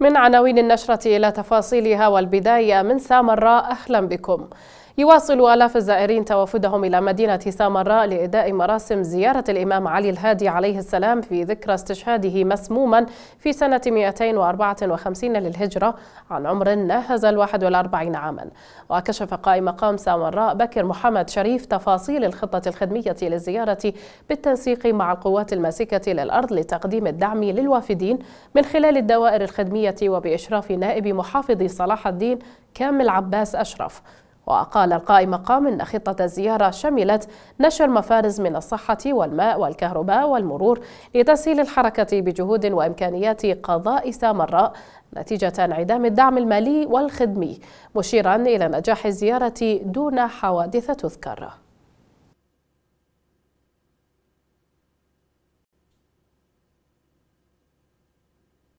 من عناوين النشرة إلى تفاصيلها والبداية من سامراء أهلا بكم يواصل آلاف الزائرين توافدهم إلى مدينة سامراء لإداء مراسم زيارة الإمام علي الهادي عليه السلام في ذكرى استشهاده مسموما في سنة 254 للهجرة عن عمر ناهز الواحد والأربعين عاما وكشف قائم مقام سامراء بكر محمد شريف تفاصيل الخطة الخدمية للزيارة بالتنسيق مع القوات الماسكة للأرض لتقديم الدعم للوافدين من خلال الدوائر الخدمية وبإشراف نائب محافظ صلاح الدين كامل عباس أشرف وقال القائم مقام أن خطة الزيارة شملت نشر مفارز من الصحة والماء والكهرباء والمرور لتسهيل الحركة بجهود وإمكانيات قضاء سامراء نتيجة انعدام الدعم المالي والخدمي مشيرا إلى نجاح الزيارة دون حوادث تذكر